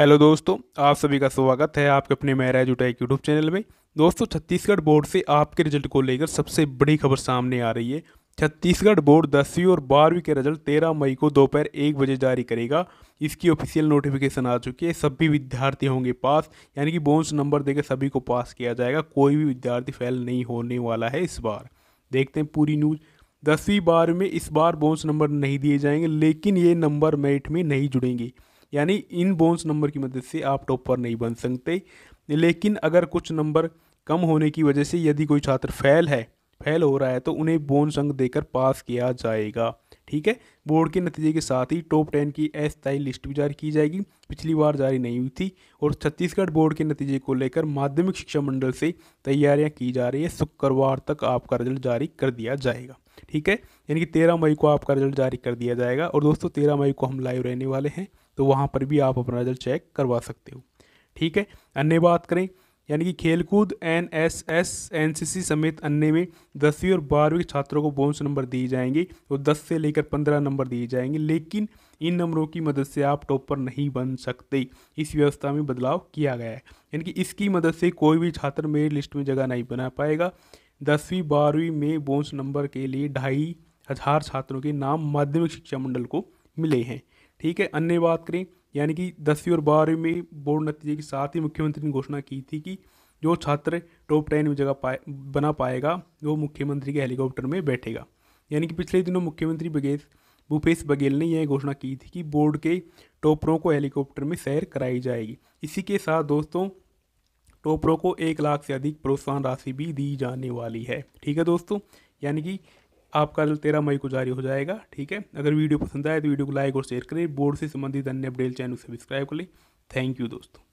hello दोस्तों आप सभी का स्वागत है आपके अपने मैराज उटैक यूट्यूब चैनल में दोस्तों छत्तीसगढ़ बोर्ड से आपके रिजल्ट को लेकर सबसे बड़ी खबर सामने आ रही है छत्तीसगढ़ बोर्ड दसवीं और बारहवीं के रिजल्ट तेरह मई को दोपहर एक बजे जारी करेगा इसकी ऑफिशियल नोटिफिकेशन आ चुकी है सभी विद्यार्थी होंगे पास यानी कि बोन्स नंबर देकर सभी को पास किया जाएगा कोई भी विद्यार्थी फेल नहीं होने वाला है इस बार देखते हैं पूरी न्यूज़ दसवीं बारहवीं में इस बार बोन्स नंबर नहीं दिए जाएंगे लेकिन ये नंबर मेरिट में नहीं जुड़ेंगे यानी इन बोन्स नंबर की मदद से आप टॉपर नहीं बन सकते लेकिन अगर कुछ नंबर कम होने की वजह से यदि कोई छात्र फेल है फेल हो रहा है तो उन्हें बोन्स अंक देकर पास किया जाएगा ठीक है बोर्ड के नतीजे के साथ ही टॉप टेन की अस्थायी लिस्ट भी जारी की जाएगी पिछली बार जारी नहीं हुई थी और छत्तीसगढ़ बोर्ड के नतीजे को लेकर माध्यमिक शिक्षा मंडल से तैयारियां की जा रही है शुक्रवार तक आपका रिजल्ट जारी कर दिया जाएगा ठीक है यानी कि तेरह मई को आपका रिजल्ट जारी कर दिया जाएगा और दोस्तों तेरह मई को हम लाइव रहने वाले हैं तो वहाँ पर भी आप अपना रिजल्ट चेक करवा सकते हो ठीक है अन्य बात करें यानी कि खेलकूद N S S N C C समेत अन्य में दसवीं और बारहवीं छात्रों को बोनस नंबर दिए जाएंगे और दस से लेकर पंद्रह नंबर दिए जाएंगे लेकिन इन नंबरों की मदद से आप टॉपर नहीं बन सकते इस व्यवस्था में बदलाव किया गया है यानी कि इसकी मदद से कोई भी छात्र मेरी लिस्ट में जगह नहीं बना पाएगा दसवीं बारहवीं में बोन्स नंबर के लिए ढाई हज़ार छात्रों के नाम माध्यमिक शिक्षा मंडल को मिले हैं ठीक है अन्य बात करें यानी कि दसवीं और बारहवीं में बोर्ड नतीजे के साथ ही मुख्यमंत्री ने घोषणा की थी कि जो छात्र टॉप टेन में जगह पाए बना पाएगा वो मुख्यमंत्री के हेलीकॉप्टर में बैठेगा यानी कि पिछले दिनों मुख्यमंत्री बघेल भूपेश बघेल ने यह घोषणा की थी कि बोर्ड के टॉपरों को हेलीकॉप्टर में सैर कराई जाएगी इसी के साथ दोस्तों टॉपरों को एक लाख से अधिक प्रोत्साहन राशि भी दी जाने वाली है ठीक है दोस्तों यानी कि आपका रिजल्ट तेरह मई को जारी हो जाएगा ठीक है अगर वीडियो पसंद आए तो वीडियो को लाइक और शेयर करें बोर्ड से संबंधित अन्य अपडेट चैनल सब्सक्राइब कर लें थैंक यू दोस्तों